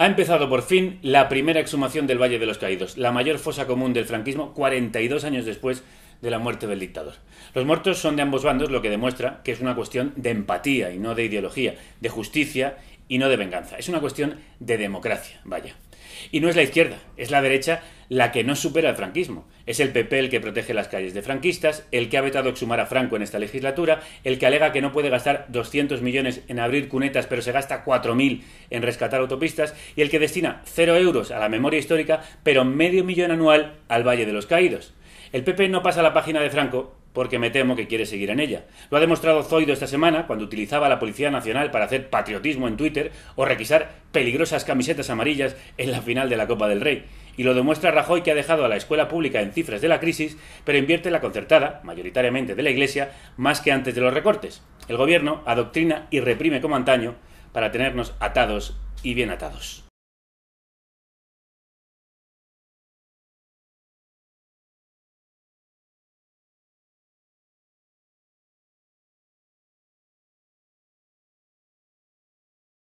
Ha empezado por fin la primera exhumación del Valle de los Caídos, la mayor fosa común del franquismo 42 años después de la muerte del dictador. Los muertos son de ambos bandos, lo que demuestra que es una cuestión de empatía y no de ideología, de justicia y no de venganza. Es una cuestión de democracia, vaya. Y no es la izquierda, es la derecha la que no supera el franquismo. Es el PP el que protege las calles de franquistas, el que ha vetado exhumar a Franco en esta legislatura, el que alega que no puede gastar 200 millones en abrir cunetas pero se gasta 4.000 en rescatar autopistas, y el que destina 0 euros a la memoria histórica pero medio millón anual al Valle de los Caídos. El PP no pasa la página de Franco porque me temo que quiere seguir en ella. Lo ha demostrado Zoido esta semana cuando utilizaba a la Policía Nacional para hacer patriotismo en Twitter o requisar peligrosas camisetas amarillas en la final de la Copa del Rey. Y lo demuestra Rajoy que ha dejado a la escuela pública en cifras de la crisis, pero invierte la concertada, mayoritariamente de la Iglesia, más que antes de los recortes. El gobierno adoctrina y reprime como antaño para tenernos atados y bien atados.